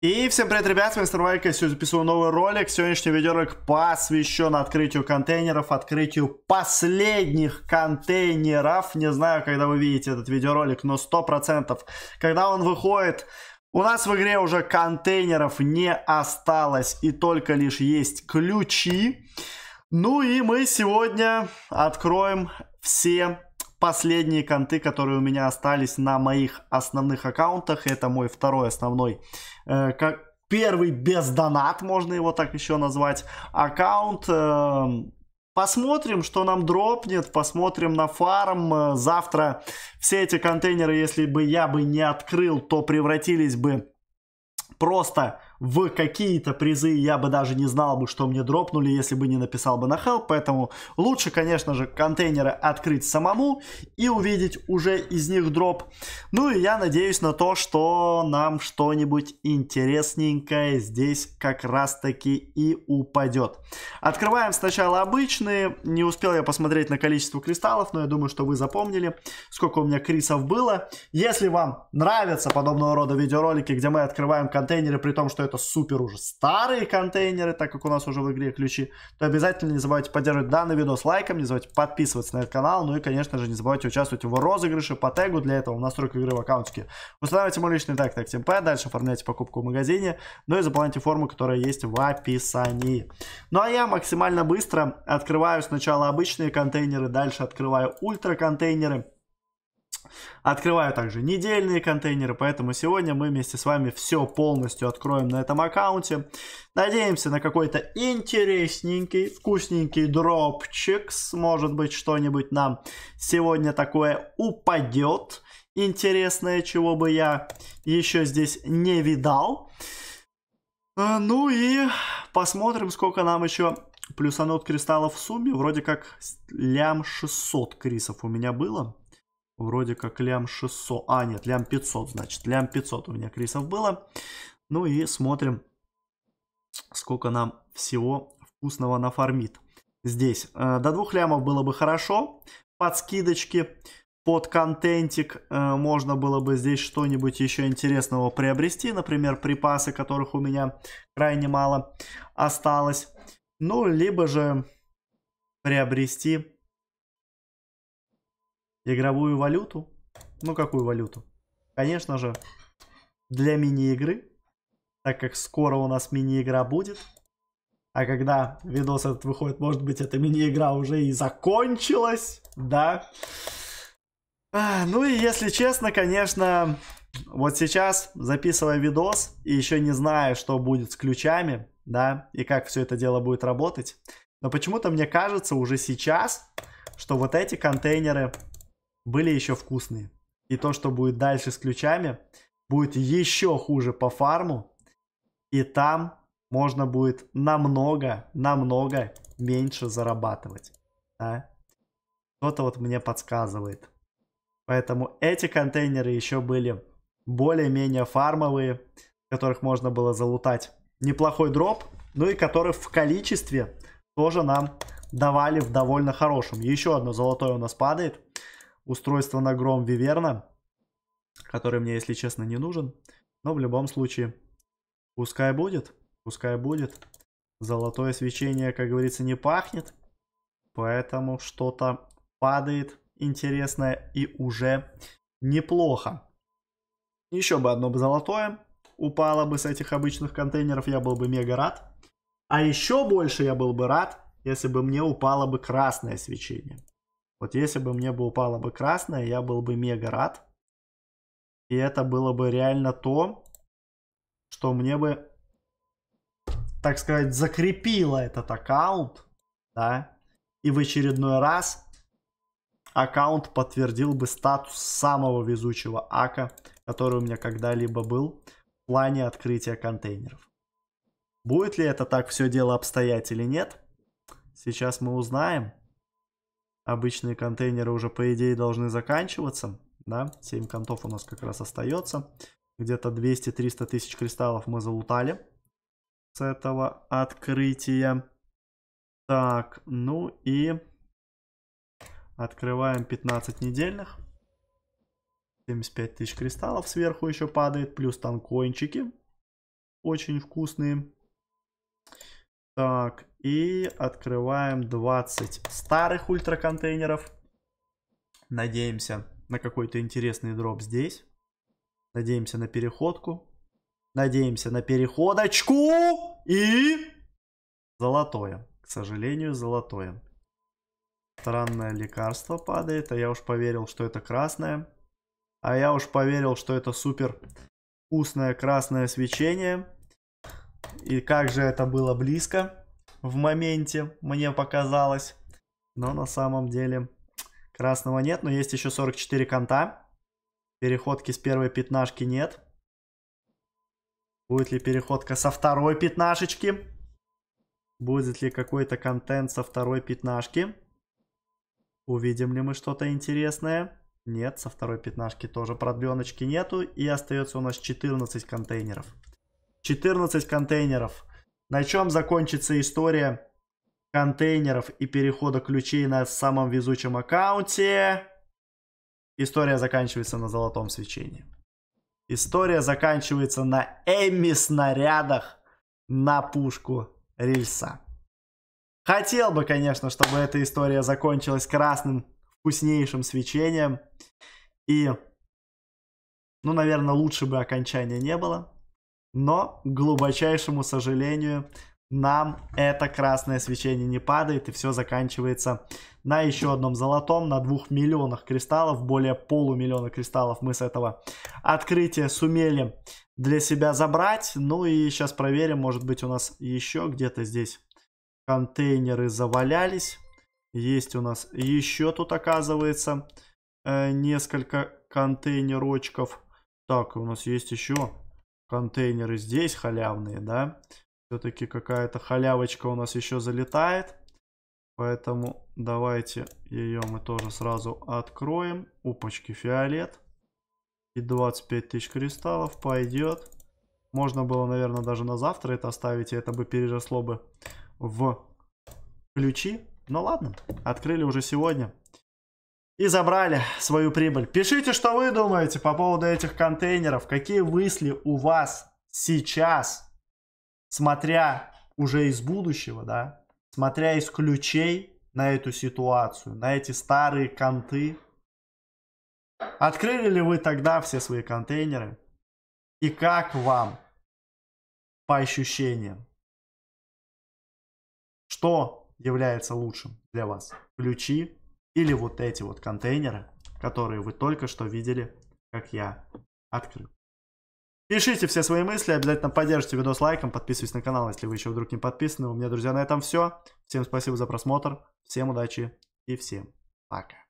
И всем привет, ребят, с вами Старвайк, я сегодня записываю новый ролик. Сегодняшний видеоролик посвящен открытию контейнеров, открытию последних контейнеров. Не знаю, когда вы видите этот видеоролик, но процентов, Когда он выходит, у нас в игре уже контейнеров не осталось, и только лишь есть ключи. Ну и мы сегодня откроем все последние конты, которые у меня остались на моих основных аккаунтах. Это мой второй основной, э, как первый без донат, можно его так еще назвать, аккаунт. Э, Посмотрим, что нам дропнет, посмотрим на фарм. Э, завтра все эти контейнеры, если бы я бы не открыл, то превратились бы просто в какие-то призы. Я бы даже не знал бы, что мне дропнули, если бы не написал бы на help. Поэтому лучше, конечно же, контейнеры открыть самому и увидеть уже из них дроп. Ну и я надеюсь на то, что нам что-нибудь интересненькое здесь как раз таки и упадет. Открываем сначала обычные. Не успел я посмотреть на количество кристаллов, но я думаю, что вы запомнили, сколько у меня крисов было. Если вам нравятся подобного рода видеоролики, где мы открываем контейнеры, контейнеры, при том, что это супер уже старые контейнеры, так как у нас уже в игре ключи, то обязательно не забывайте поддерживать данный видос лайком, не забывайте подписываться на этот канал, ну и, конечно же, не забывайте участвовать в розыгрыше по тегу, для этого в настройках игры в аккаунтике. Устанавливайте мой личный тег, тег темп, дальше оформляйте покупку в магазине, ну и заполняйте форму, которая есть в описании. Ну а я максимально быстро открываю сначала обычные контейнеры, дальше открываю ультра контейнеры, Открываю также недельные контейнеры, поэтому сегодня мы вместе с вами все полностью откроем на этом аккаунте. Надеемся на какой-то интересненький, вкусненький дропчик. Может быть, что-нибудь нам сегодня такое упадет. Интересное, чего бы я еще здесь не видал. А, ну и посмотрим, сколько нам еще плюсанут кристаллов в сумме. Вроде как лям 600 крисов у меня было. Вроде как лям 600. А, нет, лям 500, значит. Лям 500 у меня крисов было. Ну и смотрим, сколько нам всего вкусного нафармит. Здесь э, до двух лямов было бы хорошо. Под скидочки, под контентик э, можно было бы здесь что-нибудь еще интересного приобрести. Например, припасы, которых у меня крайне мало осталось. Ну, либо же приобрести игровую валюту. Ну, какую валюту? Конечно же, для мини-игры, так как скоро у нас мини-игра будет. А когда видос этот выходит, может быть, эта мини-игра уже и закончилась, да? А, ну и если честно, конечно, вот сейчас, записывая видос и еще не зная, что будет с ключами, да, и как все это дело будет работать, но почему-то мне кажется уже сейчас, что вот эти контейнеры были еще вкусные. И то, что будет дальше с ключами, будет еще хуже по фарму. И там можно будет намного, намного меньше зарабатывать. Да? Что-то вот мне подсказывает. Поэтому эти контейнеры еще были более-менее фармовые, которых можно было залутать неплохой дроп, ну и которые в количестве тоже нам давали в довольно хорошем. Еще одно золотое у нас падает устройство на гром Виверна, который мне, если честно, не нужен. Но в любом случае, пускай будет, пускай будет. Золотое свечение, как говорится, не пахнет. Поэтому что-то падает интересное и уже неплохо. Еще бы одно бы золотое упало бы с этих обычных контейнеров, я был бы мега рад. А еще больше я был бы рад, если бы мне упало бы красное свечение. Вот если бы мне бы упало бы красное, я был бы мега рад. И это было бы реально то, что мне бы, так сказать, закрепило этот аккаунт, да, и в очередной раз аккаунт подтвердил бы статус самого везучего ака, который у меня когда-либо был в плане открытия контейнеров. Будет ли это так все дело обстоять или нет, сейчас мы узнаем. Обычные контейнеры уже, по идее, должны заканчиваться. Да? 7 контов у нас как раз остается. Где-то 200-300 тысяч кристаллов мы залутали с этого открытия. Так, ну и открываем 15 недельных. 75 тысяч кристаллов сверху еще падает, плюс танкончики. Очень вкусные. Так, и открываем 20 старых ультраконтейнеров. Надеемся на какой-то интересный дроп здесь. Надеемся на переходку. Надеемся на переходочку. И золотое. К сожалению, золотое. Странное лекарство падает. А я уж поверил, что это красное. А я уж поверил, что это супер вкусное красное свечение. И как же это было близко в моменте, мне показалось. Но на самом деле красного нет, но есть еще 44 конта. Переходки с первой пятнашки нет. Будет ли переходка со второй пятнашечки? Будет ли какой-то контент со второй пятнашки? Увидим ли мы что-то интересное? Нет, со второй пятнашки тоже продленочки нету. И остается у нас 14 контейнеров. 14 контейнеров. На чем закончится история контейнеров и перехода ключей на самом везучем аккаунте? История заканчивается на золотом свечении. История заканчивается на Эмми снарядах на пушку рельса. Хотел бы, конечно, чтобы эта история закончилась красным вкуснейшим свечением. И, ну, наверное, лучше бы окончания не было. Но, к глубочайшему сожалению, нам это красное свечение не падает, и все заканчивается на еще одном золотом, на двух миллионах кристаллов, более полумиллиона кристаллов мы с этого открытия сумели для себя забрать. Ну и сейчас проверим, может быть у нас еще где-то здесь контейнеры завалялись. Есть у нас еще тут оказывается э, несколько контейнерочков. Так, у нас есть еще контейнеры здесь халявные, да. Все-таки какая-то халявочка у нас еще залетает. Поэтому давайте ее мы тоже сразу откроем. Упочки фиолет. И 25 тысяч кристаллов пойдет. Можно было, наверное, даже на завтра это оставить, и это бы переросло бы в ключи. Но ладно, открыли уже сегодня и забрали свою прибыль. Пишите, что вы думаете по поводу этих контейнеров. Какие мысли у вас сейчас, смотря уже из будущего, да, смотря из ключей на эту ситуацию, на эти старые конты. Открыли ли вы тогда все свои контейнеры? И как вам по ощущениям? Что является лучшим для вас? Ключи или вот эти вот контейнеры, которые вы только что видели, как я открыл. Пишите все свои мысли, обязательно поддержите видос лайком, подписывайтесь на канал, если вы еще вдруг не подписаны. У меня, друзья, на этом все. Всем спасибо за просмотр, всем удачи и всем пока.